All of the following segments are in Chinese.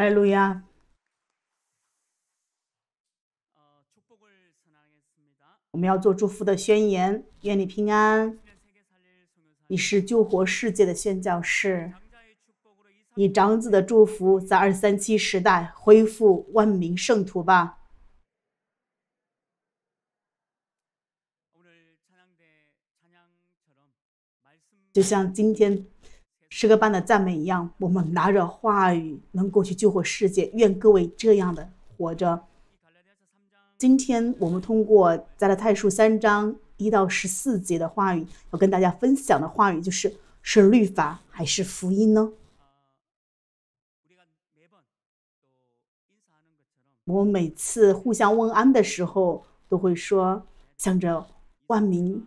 阿门。我们要做祝福的宣言，愿你平安。你是救活世界的宣教士，以长子的祝福，在二三七时代恢复万民圣徒吧。就像今天。诗歌般的赞美一样，我们拿着话语能够去救活世界。愿各位这样的活着。今天我们通过加拉太书三章一到十四节的话语，要跟大家分享的话语就是：是律法还是福音呢？我们每次互相问安的时候，都会说：“向着万民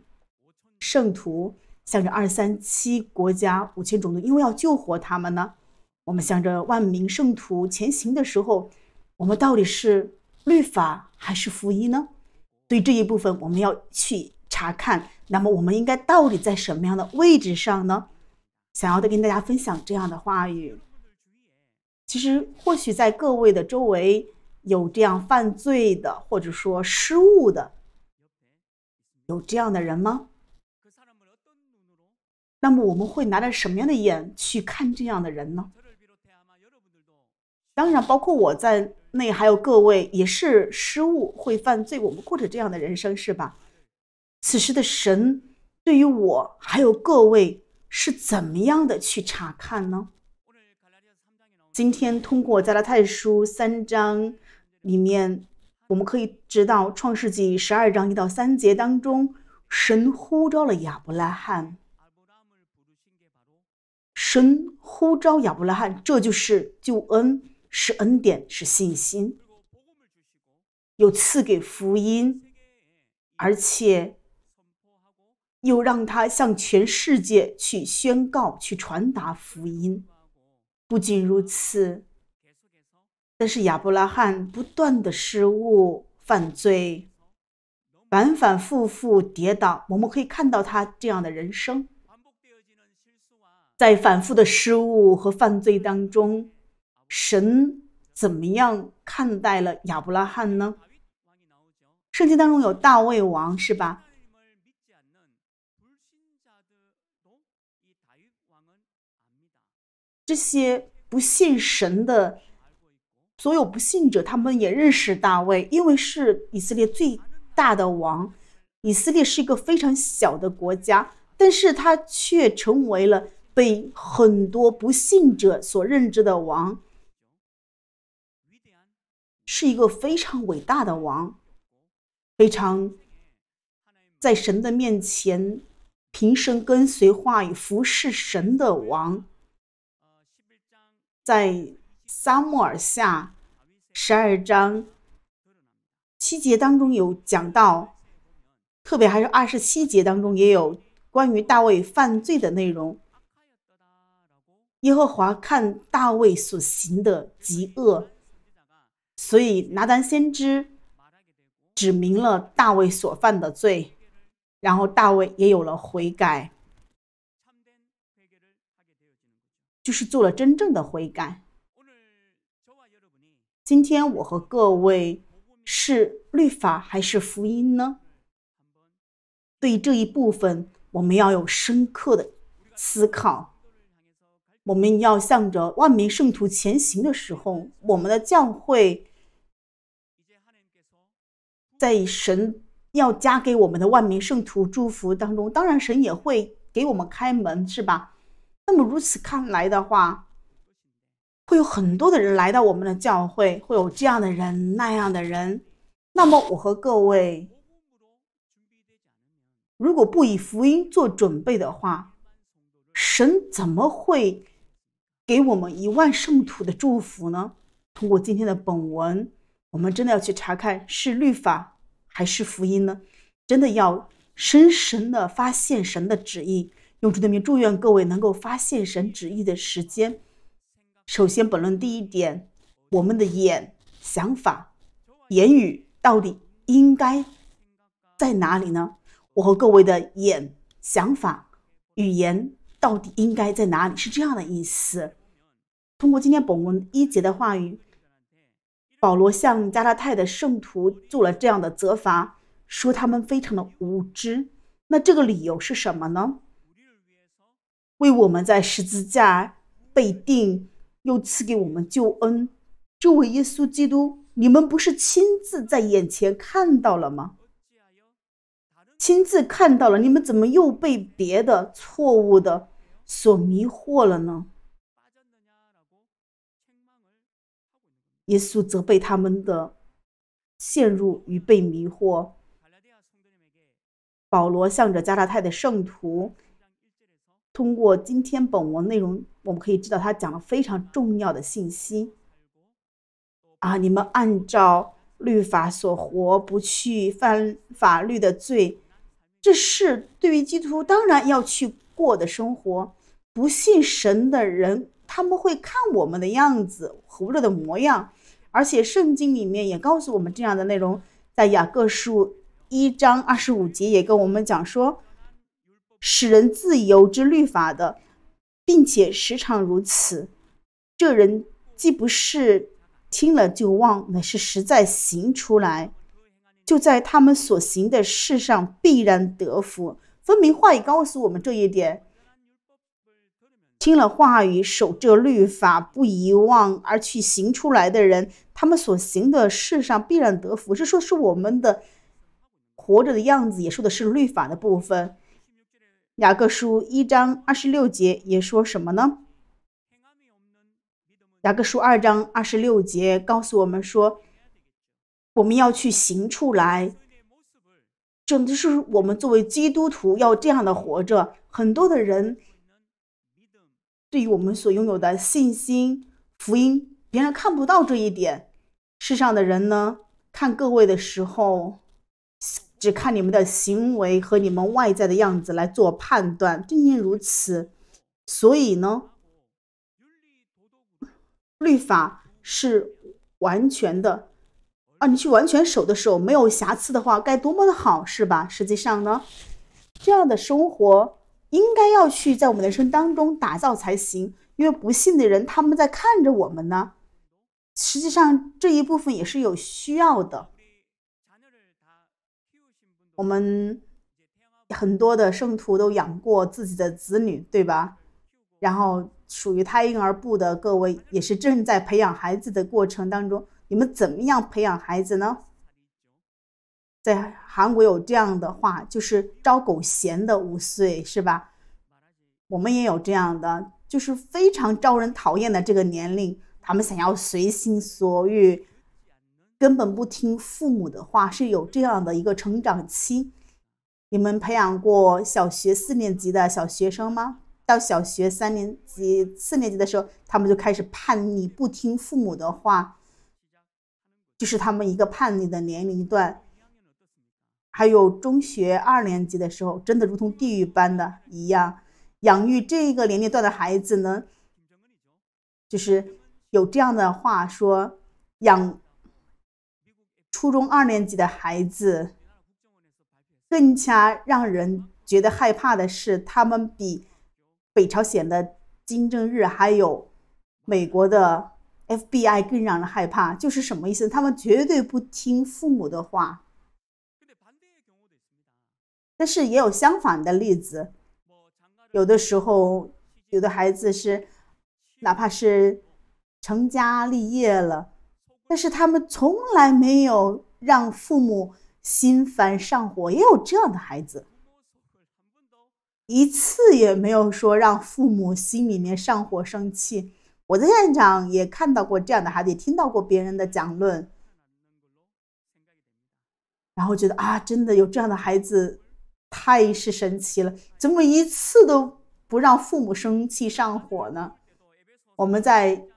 圣徒。”向着二三七国家五千种族，因为要救活他们呢，我们向着万民圣徒前行的时候，我们到底是律法还是福音呢？对这一部分，我们要去查看。那么，我们应该到底在什么样的位置上呢？想要再跟大家分享这样的话语。其实，或许在各位的周围有这样犯罪的，或者说失误的，有这样的人吗？那么我们会拿着什么样的眼去看这样的人呢？当然，包括我在内，还有各位也是失误、会犯罪，我们过着这样的人生，是吧？此时的神对于我还有各位是怎么样的去查看呢？今天通过加拉太书三章里面，我们可以知道创世纪十二章一到三节当中，神呼召了亚伯拉罕。神呼召亚伯拉罕，这就是救恩，是恩典，是信心，有赐给福音，而且又让他向全世界去宣告、去传达福音。不仅如此，但是亚伯拉罕不断的失误、犯罪，反反复复跌倒，我们可以看到他这样的人生。在反复的失误和犯罪当中，神怎么样看待了亚伯拉罕呢？圣经当中有大卫王，是吧？这些不信神的所有不信者，他们也认识大卫，因为是以色列最大的王。以色列是一个非常小的国家，但是他却成为了。被很多不信者所认知的王，是一个非常伟大的王，非常在神的面前平生跟随话语服侍神的王，在撒母耳下十二章七节当中有讲到，特别还是二十七节当中也有关于大卫犯罪的内容。耶和华看大卫所行的极恶，所以拿单先知指明了大卫所犯的罪，然后大卫也有了悔改，就是做了真正的悔改。今天我和各位是律法还是福音呢？对这一部分，我们要有深刻的思考。我们要向着万民圣徒前行的时候，我们的教会，在神要加给我们的万民圣徒祝福当中，当然神也会给我们开门，是吧？那么如此看来的话，会有很多的人来到我们的教会，会有这样的人那样的人。那么我和各位，如果不以福音做准备的话，神怎么会？给我们一万圣土的祝福呢？通过今天的本文，我们真的要去查看是律法还是福音呢？真的要深深的发现神的旨意。用主的名祝愿各位能够发现神旨意的时间。首先，本论第一点，我们的眼、想法、言语到底应该在哪里呢？我和各位的眼、想法、语言。到底应该在哪里？是这样的意思。通过今天本文一节的话语，保罗向加拉太的圣徒做了这样的责罚，说他们非常的无知。那这个理由是什么呢？为我们在十字架被定，又赐给我们救恩，这位耶稣基督，你们不是亲自在眼前看到了吗？亲自看到了，你们怎么又被别的错误的？所迷惑了呢。耶稣责备他们的陷入与被迷惑。保罗向着加拉太的圣徒，通过今天本文内容，我们可以知道他讲了非常重要的信息啊！你们按照律法所活，不去犯法律的罪，这是对于基督徒当然要去过的生活。不信神的人，他们会看我们的样子、活着的模样，而且圣经里面也告诉我们这样的内容。在雅各书一章二十五节也跟我们讲说：“使人自由之律法的，并且时常如此。这人既不是听了就忘，乃是实在行出来，就在他们所行的事上必然得福。分明话语告诉我们这一点。”听了话语，守着律法不遗忘而去行出来的人，他们所行的事上必然得福。这说是我们的活着的样子，也说的是律法的部分。雅各书一章二十六节也说什么呢？雅各书二章二十六节告诉我们说，我们要去行出来，真的是我们作为基督徒要这样的活着。很多的人。对于我们所拥有的信心福音，别人看不到这一点。世上的人呢，看各位的时候，只看你们的行为和你们外在的样子来做判断。正因如此，所以呢，律法是完全的啊！你去完全守的时候，没有瑕疵的话，该多么的好，是吧？实际上呢，这样的生活。应该要去在我们人生当中打造才行，因为不信的人他们在看着我们呢。实际上这一部分也是有需要的。我们很多的圣徒都养过自己的子女，对吧？然后属于胎婴儿部的各位也是正在培养孩子的过程当中，你们怎么样培养孩子呢？在韩国有这样的话，就是招狗嫌的五岁，是吧？我们也有这样的，就是非常招人讨厌的这个年龄，他们想要随心所欲，根本不听父母的话，是有这样的一个成长期。你们培养过小学四年级的小学生吗？到小学三年级、四年级的时候，他们就开始叛逆，不听父母的话，就是他们一个叛逆的年龄段。还有中学二年级的时候，真的如同地狱般的一样养育这个年龄段的孩子，呢，就是有这样的话说，养初中二年级的孩子，更加让人觉得害怕的是，他们比北朝鲜的金正日还有美国的 FBI 更让人害怕，就是什么意思？他们绝对不听父母的话。但是也有相反的例子，有的时候有的孩子是哪怕是成家立业了，但是他们从来没有让父母心烦上火，也有这样的孩子，一次也没有说让父母心里面上火生气。我在现场也看到过这样的孩子，也听到过别人的讲论，然后觉得啊，真的有这样的孩子。太是神奇了，怎么一次都不让父母生气上火呢？我们在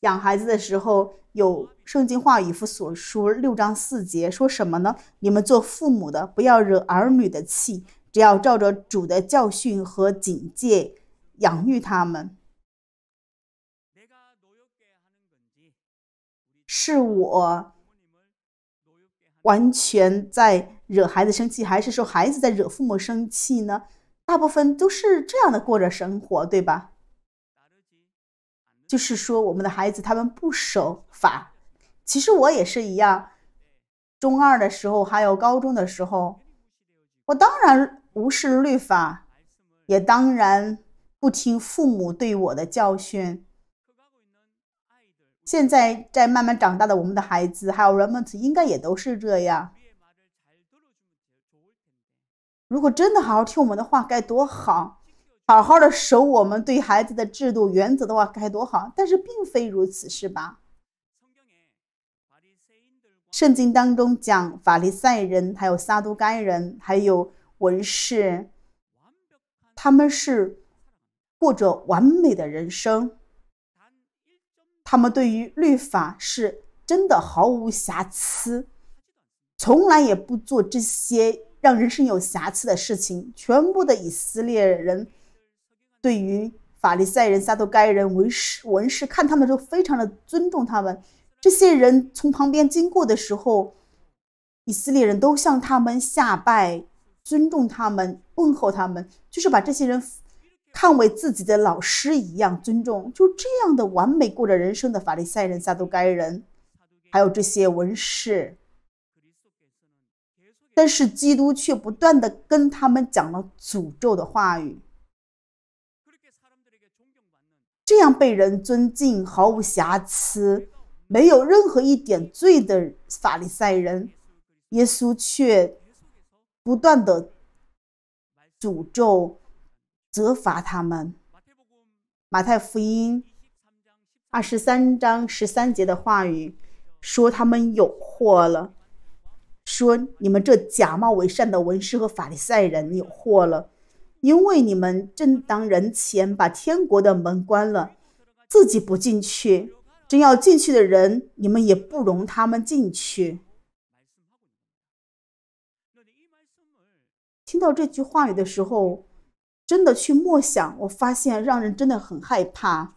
养孩子的时候，有圣经话语书所说六章四节说什么呢？你们做父母的不要惹儿女的气，只要照着主的教训和警戒养育他们。是我完全在。惹孩子生气，还是说孩子在惹父母生气呢？大部分都是这样的过着生活，对吧？就是说，我们的孩子他们不守法，其实我也是一样。中二的时候，还有高中的时候，我当然无视律法，也当然不听父母对我的教训。现在在慢慢长大的我们的孩子，还有 r 们 m o n 应该也都是这样。如果真的好好听我们的话，该多好！好好的守我们对孩子的制度原则的话，该多好！但是并非如此，是吧？圣经当中讲法利赛人，还有撒都该人，还有文士，他们是过着完美的人生，他们对于律法是真的毫无瑕疵，从来也不做这些。让人生有瑕疵的事情，全部的以色列人对于法利赛人、撒都该人为士、文士，看他们就非常的尊重他们。这些人从旁边经过的时候，以色列人都向他们下拜，尊重他们，问候他们，就是把这些人看为自己的老师一样尊重。就这样的完美过着人生的法利赛人、撒都该人，还有这些文士。但是基督却不断的跟他们讲了诅咒的话语，这样被人尊敬、毫无瑕疵、没有任何一点罪的法利赛人，耶稣却不断的诅咒、责罚他们。马太福音二十三章十三节的话语说：“他们有祸了。”说：“你们这假冒为善的文士和法利赛人有祸了，因为你们正当人前把天国的门关了，自己不进去，真要进去的人，你们也不容他们进去。”听到这句话语的时候，真的去默想，我发现让人真的很害怕。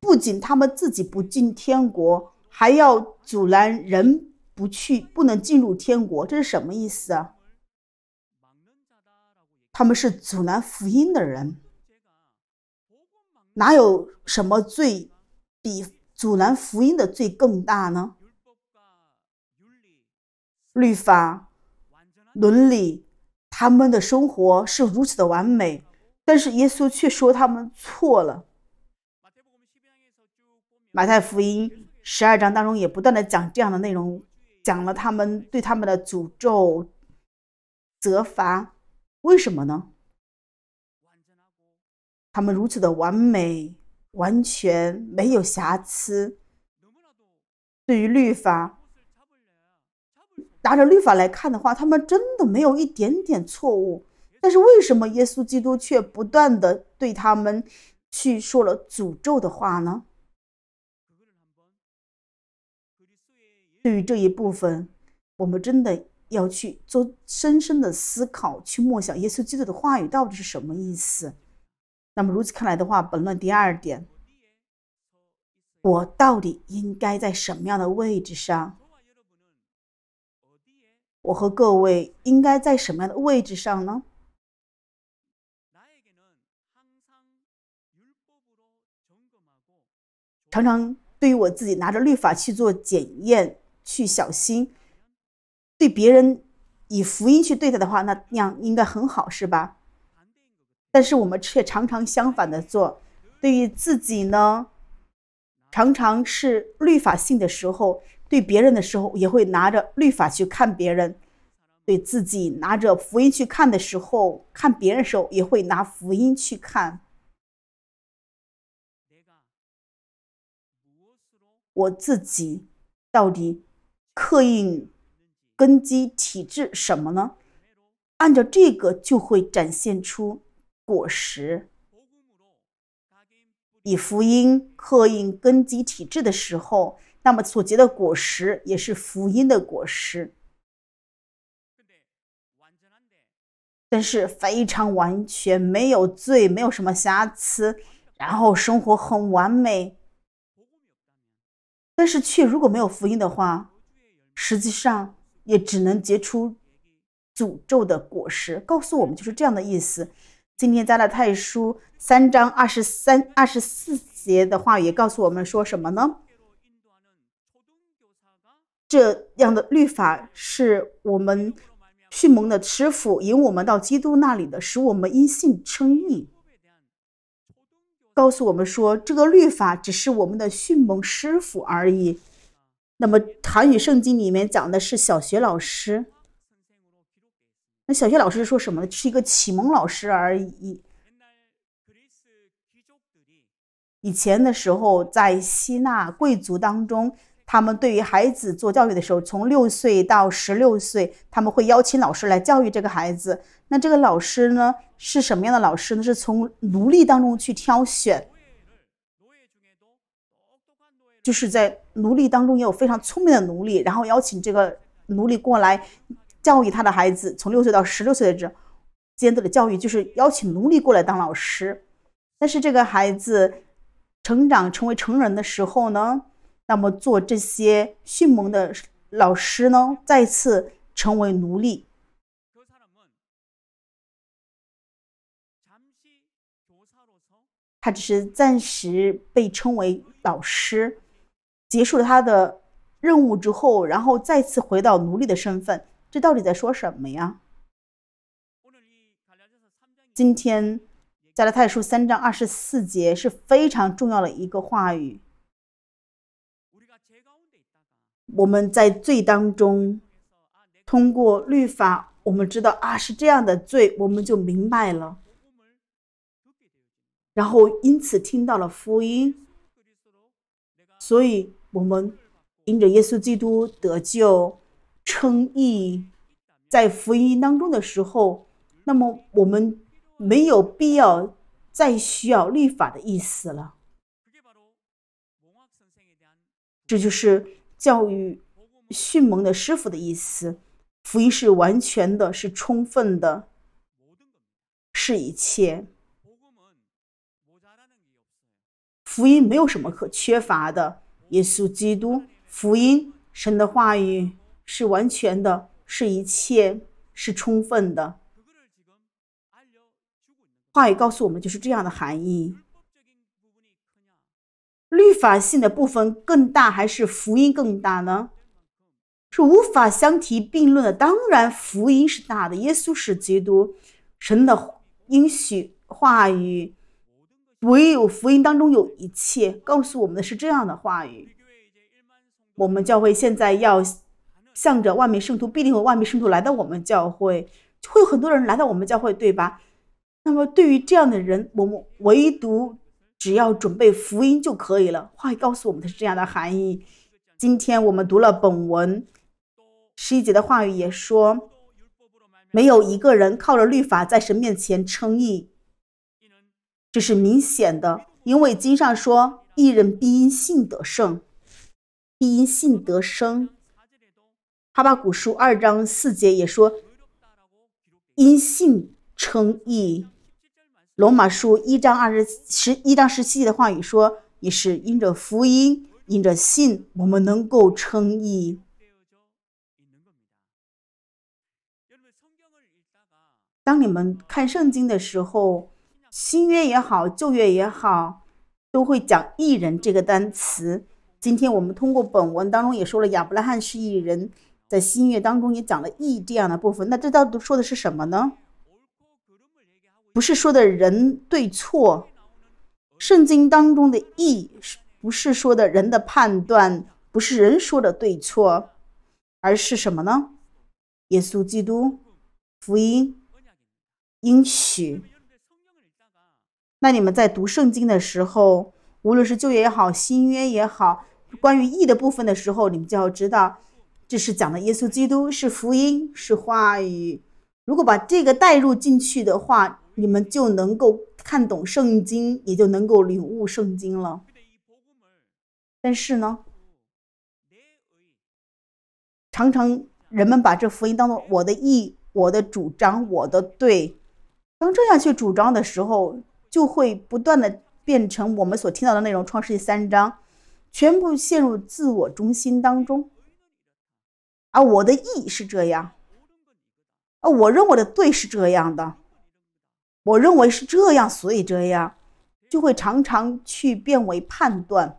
不仅他们自己不进天国。还要阻拦人不去，不能进入天国，这是什么意思啊？他们是阻拦福音的人，哪有什么罪比阻拦福音的罪更大呢？律法、伦理，他们的生活是如此的完美，但是耶稣却说他们错了。马太福音。十二章当中也不断的讲这样的内容，讲了他们对他们的诅咒、责罚，为什么呢？他们如此的完美，完全没有瑕疵。对于律法，拿着律法来看的话，他们真的没有一点点错误。但是为什么耶稣基督却不断的对他们去说了诅咒的话呢？对于这一部分，我们真的要去做深深的思考，去默想耶稣基督的话语到底是什么意思。那么如此看来的话，本论第二点，我到底应该在什么样的位置上？我和各位应该在什么样的位置上呢？常常对于我自己拿着律法去做检验。去小心，对别人以福音去对待的话，那样应该很好，是吧？但是我们却常常相反的做。对于自己呢，常常是律法性的时候；对别人的时候，也会拿着律法去看别人。对自己拿着福音去看的时候，看别人时候也会拿福音去看。我自己到底？刻印根基体质什么呢？按照这个就会展现出果实。以福音刻印根基体质的时候，那么所结的果实也是福音的果实，但是非常完全没有罪，没有什么瑕疵，然后生活很完美。但是却如果没有福音的话，实际上也只能结出诅咒的果实，告诉我们就是这样的意思。今天加的太书三章二十三、二十四节的话语告诉我们说什么呢？这样的律法是我们迅猛的师傅引我们到基督那里的，使我们因信称义。告诉我们说，这个律法只是我们的迅猛师傅而已。那么韩语圣经里面讲的是小学老师，那小学老师说什么呢？是一个启蒙老师而已。以前的时候，在希腊贵族当中，他们对于孩子做教育的时候，从六岁到十六岁，他们会邀请老师来教育这个孩子。那这个老师呢，是什么样的老师呢？是从奴隶当中去挑选，就是在。奴隶当中也有非常聪明的奴隶，然后邀请这个奴隶过来教育他的孩子，从六岁到十六岁的这阶段的教育，就是邀请奴隶过来当老师。但是这个孩子成长成为成人的时候呢，那么做这些迅猛的老师呢，再次成为奴隶。他只是暂时被称为老师。结束他的任务之后，然后再次回到奴隶的身份，这到底在说什么呀？今天加拉太书三章二十四节是非常重要的一个话语。我们在罪当中通过律法，我们知道啊是这样的罪，我们就明白了，然后因此听到了福音，所以。我们因着耶稣基督得救称义，在福音当中的时候，那么我们没有必要再需要律法的意思了。这就是教育迅猛的师傅的意思。福音是完全的，是充分的，是一切。福音没有什么可缺乏的。耶稣基督福音，神的话语是完全的，是一切，是充分的。话语告诉我们，就是这样的含义。律法性的部分更大，还是福音更大呢？是无法相提并论的。当然，福音是大的，耶稣是基督，神的应许话语。唯有福音当中有一切告诉我们的是这样的话语。我们教会现在要向着万民圣徒必定和万民圣徒来到我们教会，会有很多人来到我们教会，对吧？那么对于这样的人，我们唯独只要准备福音就可以了。话语告诉我们的是这样的含义。今天我们读了本文十一节的话语也说，没有一个人靠着律法在神面前称义。这是明显的，因为经上说：“一人必因信得胜，必因信得生。”他巴古书二章四节也说：“因信称义。”罗马书一章二十十一章十七节的话语说：“也是因着福音，因着信，我们能够称义。”当你们看圣经的时候，新约也好，旧约也好，都会讲“艺人”这个单词。今天我们通过本文当中也说了亚伯拉罕是艺人，在新约当中也讲了“义”这样的部分。那这到底说的是什么呢？不是说的人对错，圣经当中的“义”不是说的人的判断，不是人说的对错，而是什么呢？耶稣基督福音应许。那你们在读圣经的时候，无论是旧约也好，新约也好，关于义的部分的时候，你们就要知道，这是讲的耶稣基督是福音是话语。如果把这个带入进去的话，你们就能够看懂圣经，也就能够领悟圣经了。但是呢，常常人们把这福音当做我的义，我的主张，我的对。当这样去主张的时候，就会不断的变成我们所听到的内容，《创世纪》三章，全部陷入自我中心当中。啊，我的意是这样，啊，我认为的对是这样的，我认为是这样，所以这样，就会常常去变为判断。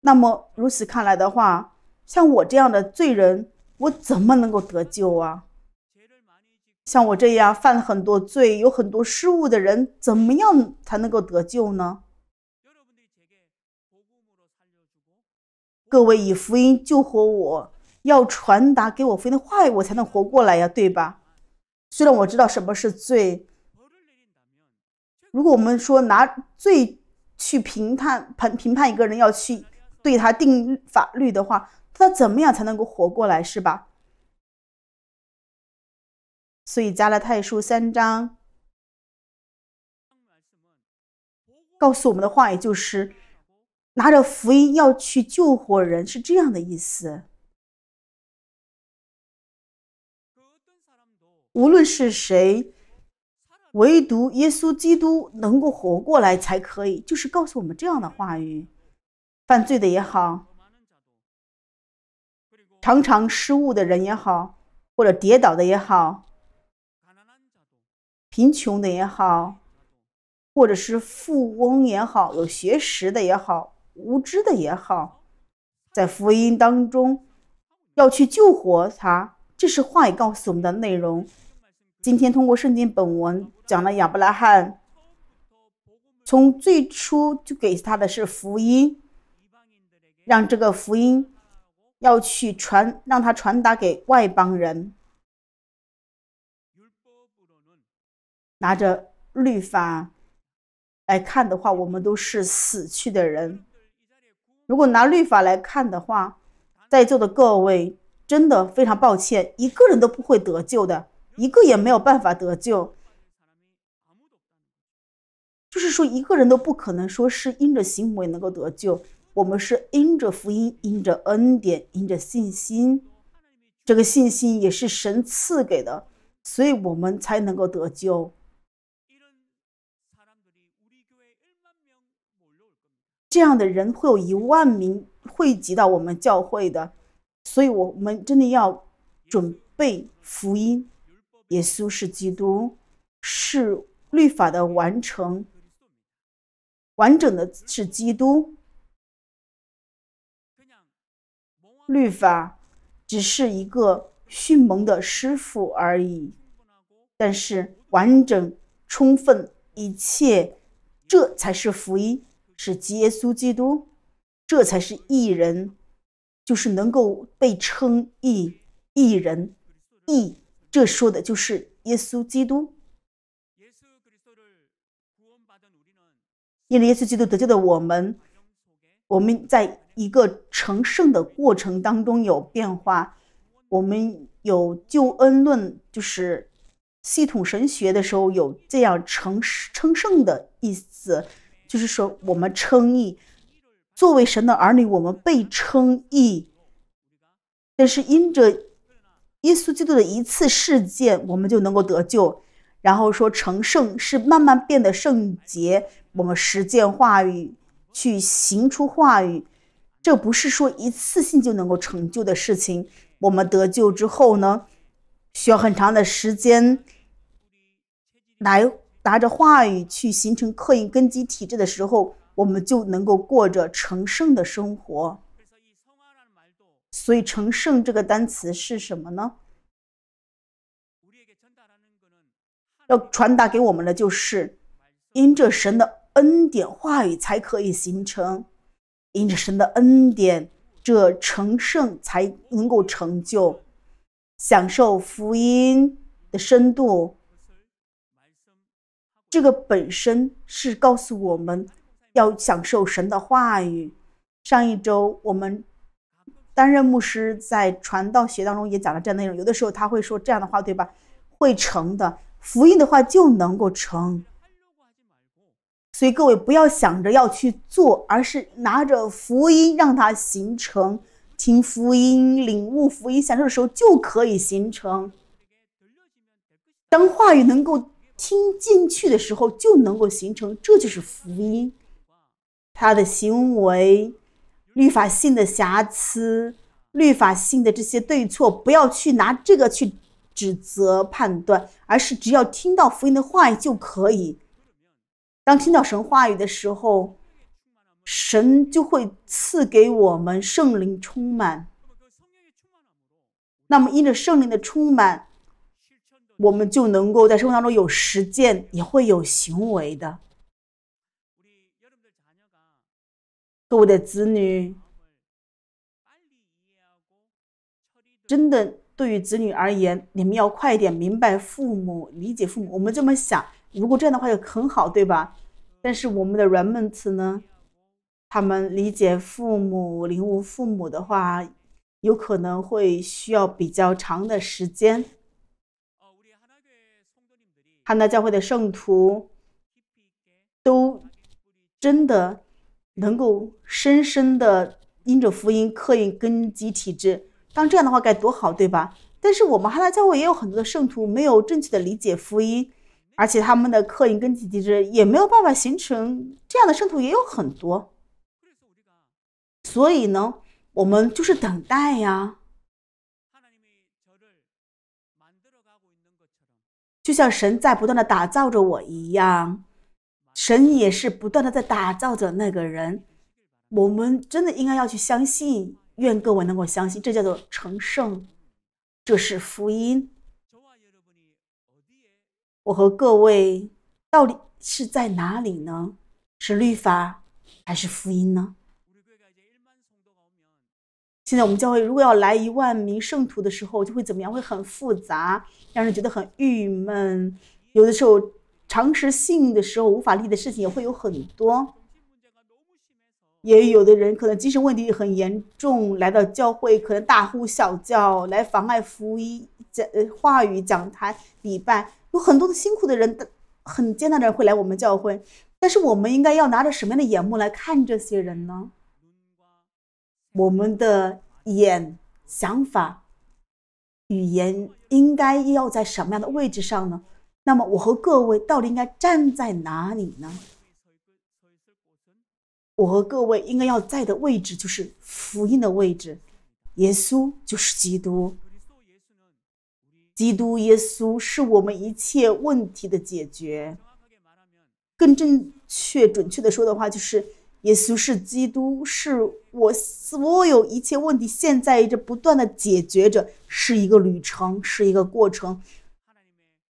那么如此看来的话，像我这样的罪人，我怎么能够得救啊？像我这样犯了很多罪、有很多失误的人，怎么样才能够得救呢？各位以福音救活我，要传达给我福音的话语，我才能活过来呀，对吧？虽然我知道什么是罪，如果我们说拿罪去评判、判评判一个人，要去对他定法律的话，他怎么样才能够活过来，是吧？所以加拉太书三章告诉我们的话也就是拿着福音要去救活人，是这样的意思。无论是谁，唯独耶稣基督能够活过来才可以，就是告诉我们这样的话语：犯罪的也好，常常失误的人也好，或者跌倒的也好。贫穷的也好，或者是富翁也好，有学识的也好，无知的也好，在福音当中要去救活他。这是话语告诉我们的内容。今天通过圣经本文讲了亚伯拉罕，从最初就给他的是福音，让这个福音要去传，让他传达给外邦人。拿着律法来看的话，我们都是死去的人。如果拿律法来看的话，在座的各位真的非常抱歉，一个人都不会得救的，一个也没有办法得救。就是说，一个人都不可能说是因着行为能够得救。我们是因着福音、因着恩典、因着信心，这个信心也是神赐给的，所以我们才能够得救。这样的人会有一万名汇集到我们教会的，所以我们真的要准备福音。耶稣是基督，是律法的完成，完整的是基督。律法只是一个迅猛的师傅而已，但是完整、充分、一切，这才是福音。是耶稣基督，这才是义人，就是能够被称义义人，义，这说的就是耶稣基督。因为耶稣基督得救的我们，我们在一个成圣的过程当中有变化，我们有救恩论，就是系统神学的时候有这样成成圣的意思。就是说，我们称义，作为神的儿女，我们被称义，但是因着耶稣基督的一次事件，我们就能够得救。然后说成圣是慢慢变得圣洁，我们实践话语，去行出话语，这不是说一次性就能够成就的事情。我们得救之后呢，需要很长的时间来。拿着话语去形成刻印根基体制的时候，我们就能够过着成圣的生活。所以“成圣”这个单词是什么呢？要传达给我们的就是，因着神的恩典话语才可以形成，因着神的恩典，这成圣才能够成就，享受福音的深度。这个本身是告诉我们，要享受神的话语。上一周我们担任牧师在传道学当中也讲了这样内容，有的时候他会说这样的话，对吧？会成的，福音的话就能够成。所以各位不要想着要去做，而是拿着福音让它形成，听福音、领悟福音、享受的时候就可以形成。当话语能够。听进去的时候就能够形成，这就是福音。他的行为、律法性的瑕疵、律法性的这些对错，不要去拿这个去指责、判断，而是只要听到福音的话语就可以。当听到神话语的时候，神就会赐给我们圣灵充满。那么，因着圣灵的充满。我们就能够在生活当中有实践，也会有行为的。各位的子女，真的对于子女而言，你们要快点明白父母，理解父母。我们这么想，如果这样的话就很好，对吧？但是我们的孩子词呢，他们理解父母、领悟父母的话，有可能会需要比较长的时间。汉娜教会的圣徒都真的能够深深的因着福音刻印根基体质，当这样的话该多好，对吧？但是我们汉娜教会也有很多的圣徒没有正确的理解福音，而且他们的刻印根基体质也没有办法形成，这样的圣徒也有很多。所以呢，我们就是等待呀。就像神在不断的打造着我一样，神也是不断的在打造着那个人。我们真的应该要去相信，愿各位能够相信，这叫做成圣，这是福音。我和各位到底是在哪里呢？是律法还是福音呢？现在我们教会如果要来一万名圣徒的时候，就会怎么样？会很复杂，让人觉得很郁闷。有的时候常识信的时候无法立的事情也会有很多。也有的人可能精神问题很严重，来到教会可能大呼小叫来妨碍福音讲呃话语讲台礼拜，有很多的辛苦的人，很艰难的人会来我们教会。但是我们应该要拿着什么样的眼目来看这些人呢？我们的眼、想法、语言应该要在什么样的位置上呢？那么我和各位到底应该站在哪里呢？我和各位应该要在的位置就是福音的位置，耶稣就是基督，基督耶稣是我们一切问题的解决。更正确、准确的说的话就是。也许是基督是我所有一切问题现在这不断的解决着，是一个旅程，是一个过程。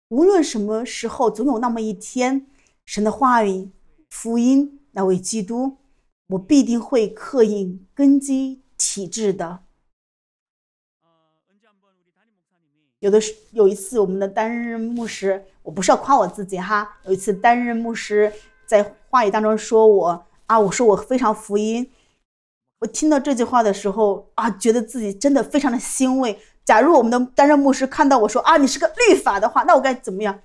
无论什么时候，总有那么一天，神的话语、福音，那位基督，我必定会刻印根基体制的。有的是，有一次我们的担任牧师，我不是要夸我自己哈，有一次担任牧师在话语当中说我。啊！我说我非常福音，我听到这句话的时候啊，觉得自己真的非常的欣慰。假如我们的担任牧师看到我说啊，你是个律法的话，那我该怎么样？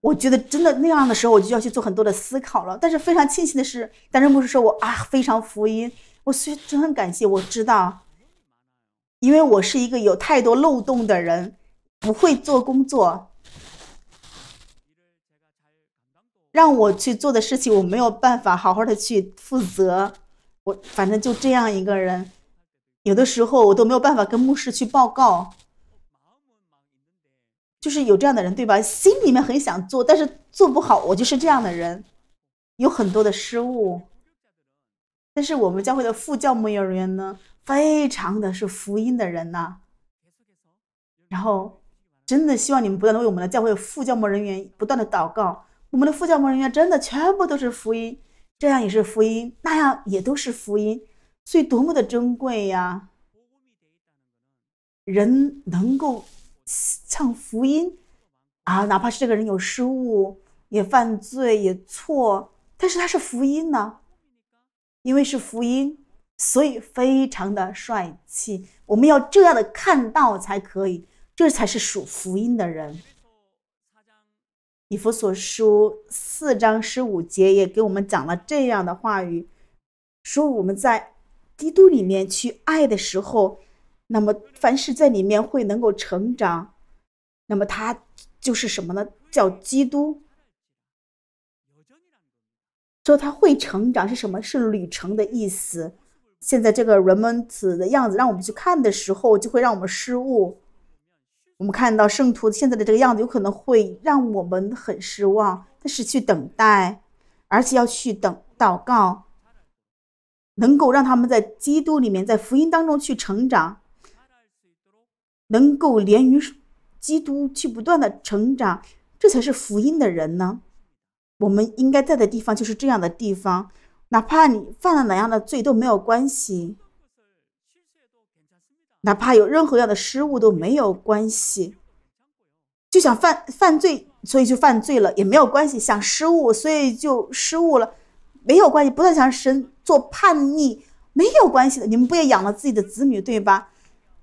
我觉得真的那样的时候，我就要去做很多的思考了。但是非常庆幸的是，担任牧师说我啊非常福音，我虽真很感谢。我知道，因为我是一个有太多漏洞的人，不会做工作。让我去做的事情，我没有办法好好的去负责。我反正就这样一个人，有的时候我都没有办法跟牧师去报告。就是有这样的人，对吧？心里面很想做，但是做不好。我就是这样的人，有很多的失误。但是我们教会的副教牧人员呢，非常的是福音的人呐。然后，真的希望你们不断的为我们的教会副教牧人员不断的祷告。我们的副教牧人员真的全部都是福音，这样也是福音，那样也都是福音，所以多么的珍贵呀！人能够唱福音啊，哪怕是这个人有失误、也犯罪、也错，但是他是福音呢，因为是福音，所以非常的帅气。我们要这样的看到才可以，这才是属福音的人。以弗所书四章十五节也给我们讲了这样的话语，说我们在基督里面去爱的时候，那么凡是在里面会能够成长，那么他就是什么呢？叫基督。说他会成长是什么？是旅程的意思。现在这个人们子的样子，让我们去看的时候，就会让我们失误。我们看到圣徒现在的这个样子，有可能会让我们很失望。但是去等待，而且要去等祷告，能够让他们在基督里面，在福音当中去成长，能够连于基督去不断的成长，这才是福音的人呢。我们应该在的地方就是这样的地方，哪怕你犯了哪样的罪都没有关系。哪怕有任何样的失误都没有关系，就想犯犯罪，所以就犯罪了也没有关系；想失误，所以就失误了，没有关系。不断想神做叛逆，没有关系的。你们不也养了自己的子女对吧？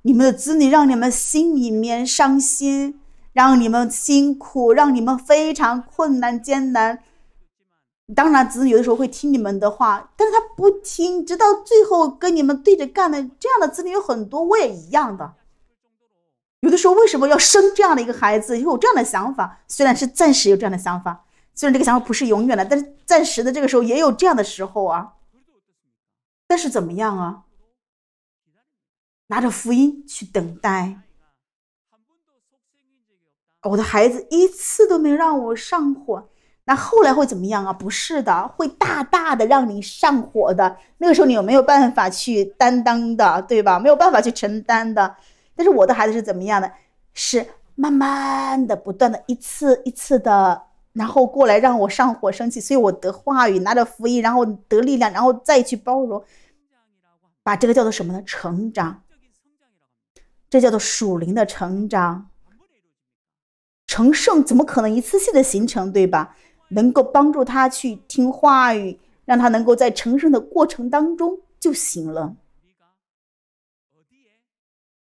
你们的子女让你们心里面伤心，让你们辛苦，让你们非常困难艰难。当然，子女有的时候会听你们的话，但是他不听，直到最后跟你们对着干的，这样的子女有很多，我也一样的。有的时候为什么要生这样的一个孩子，有这样的想法？虽然是暂时有这样的想法，虽然这个想法不是永远的，但是暂时的这个时候也有这样的时候啊。但是怎么样啊？拿着福音去等待。我的孩子一次都没让我上火。那后来会怎么样啊？不是的，会大大的让你上火的。那个时候你有没有办法去担当的，对吧？没有办法去承担的。但是我的孩子是怎么样的？是慢慢的、不断的一次一次的，然后过来让我上火、生气。所以我得话语，拿着福音，然后得力量，然后再去包容。把这个叫做什么呢？成长。这叫做属灵的成长。成圣怎么可能一次性的形成，对吧？能够帮助他去听话语，让他能够在成圣的过程当中就行了。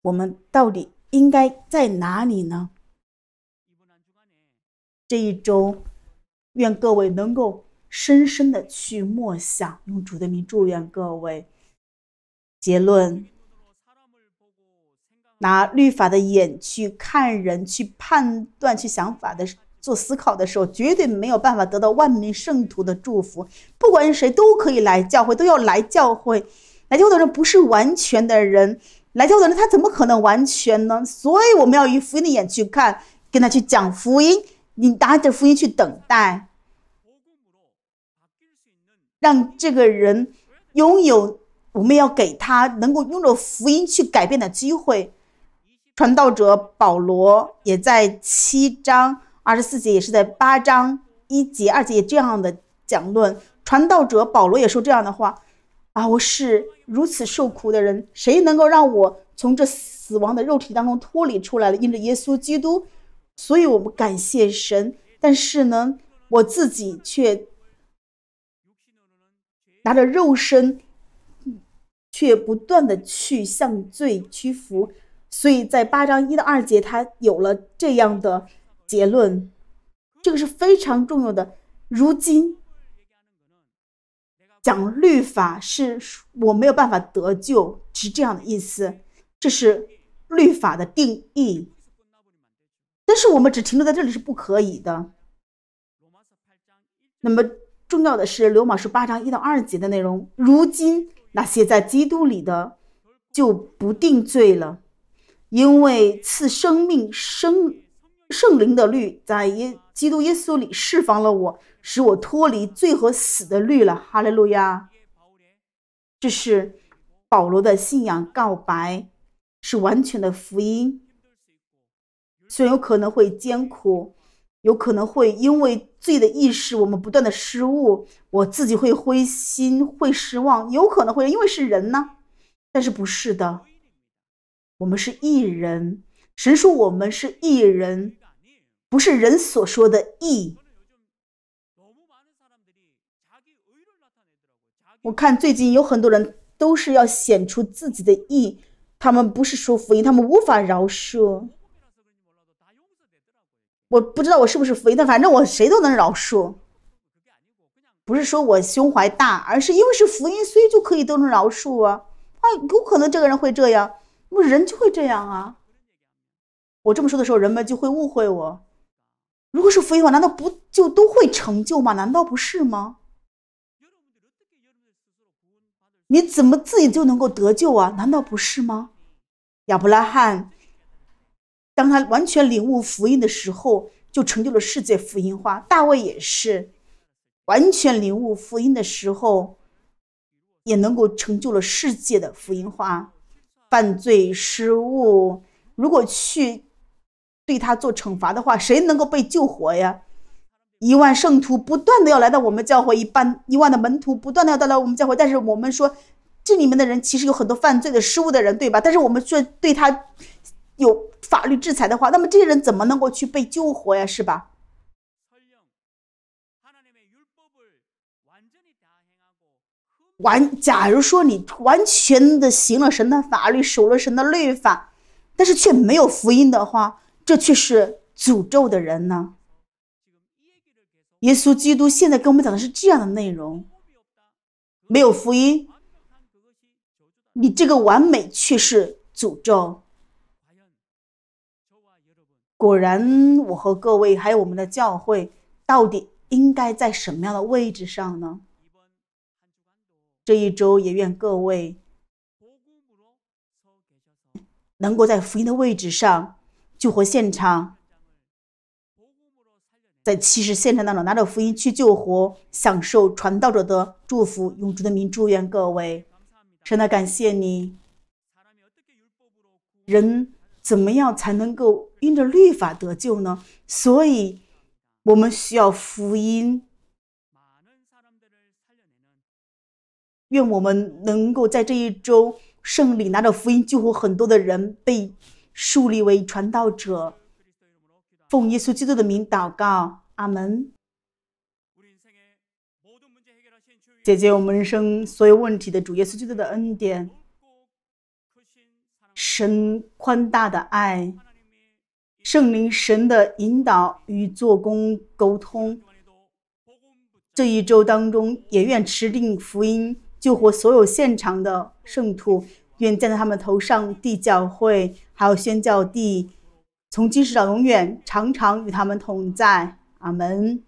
我们到底应该在哪里呢？这一周，愿各位能够深深的去默想，用主的名祝愿各位。结论：拿律法的眼去看人，去判断，去想法的做思考的时候，绝对没有办法得到万民圣徒的祝福。不管是谁，都可以来教会，都要来教会。来教会的人不是完全的人，来教会的人他怎么可能完全呢？所以我们要以福音的眼去看，跟他去讲福音。你拿着福音去等待，让这个人拥有我们要给他能够拥有福音去改变的机会。传道者保罗也在七章。二十四节也是在八章一节二节也这样的讲论，传道者保罗也说这样的话，啊，我是如此受苦的人，谁能够让我从这死亡的肉体当中脱离出来了？因着耶稣基督，所以我们感谢神。但是呢，我自己却拿着肉身，却不断的去向罪屈服，所以在八章一到二节，他有了这样的。结论，这个是非常重要的。如今讲律法是我没有办法得救，是这样的意思。这是律法的定义。但是我们只停留在这里是不可以的。那么重要的是，罗马书八章一到二节的内容。如今那些在基督里的就不定罪了，因为赐生命生。圣灵的律在耶基督耶稣里释放了我，使我脱离罪和死的律了。哈利路亚！这是保罗的信仰告白，是完全的福音。虽然有可能会艰苦，有可能会因为罪的意识，我们不断的失误，我自己会灰心，会失望，有可能会因为是人呢，但是不是的，我们是一人。神说我们是一人。不是人所说的义。我看最近有很多人都是要显出自己的义，他们不是说福音，他们无法饶恕。我不知道我是不是福音，但反正我谁都能饶恕。不是说我胸怀大，而是因为是福音，所以就可以都能饶恕啊。啊，有可能这个人会这样，那人就会这样啊。我这么说的时候，人们就会误会我。如果是福音化，难道不就都会成就吗？难道不是吗？你怎么自己就能够得救啊？难道不是吗？亚伯拉罕当他完全领悟福音的时候，就成就了世界福音化。大卫也是完全领悟福音的时候，也能够成就了世界的福音化。犯罪失误，如果去。对他做惩罚的话，谁能够被救活呀？一万圣徒不断的要来到我们教会，一般一万的门徒不断的要到来我们教会，但是我们说这里面的人其实有很多犯罪的、失误的人，对吧？但是我们说对他有法律制裁的话，那么这些人怎么能够去被救活呀？是吧？完，假如说你完全的行了神的法律，守了神的律法，但是却没有福音的话。这却是诅咒的人呢。耶稣基督现在跟我们讲的是这样的内容：没有福音，你这个完美却是诅咒。果然，我和各位还有我们的教会，到底应该在什么样的位置上呢？这一周也愿各位能够在福音的位置上。救活现场，在七十现场当中拿着福音去救活，享受传道者的祝福。永住的名，祝愿各位，真的感谢你。人怎么样才能够因着律法得救呢？所以我们需要福音。愿我们能够在这一周圣礼拿着福音救活很多的人被。树立为传道者，奉耶稣基督的名祷告，阿门。解决我们人生所有问题的主，耶稣基督的恩典，神宽大的爱，圣灵神的引导与做工沟通。这一周当中，也愿持定福音救活所有现场的圣徒。愿站在他们头上地教会，还有宣教地，从今世到永远，常常与他们同在。阿门。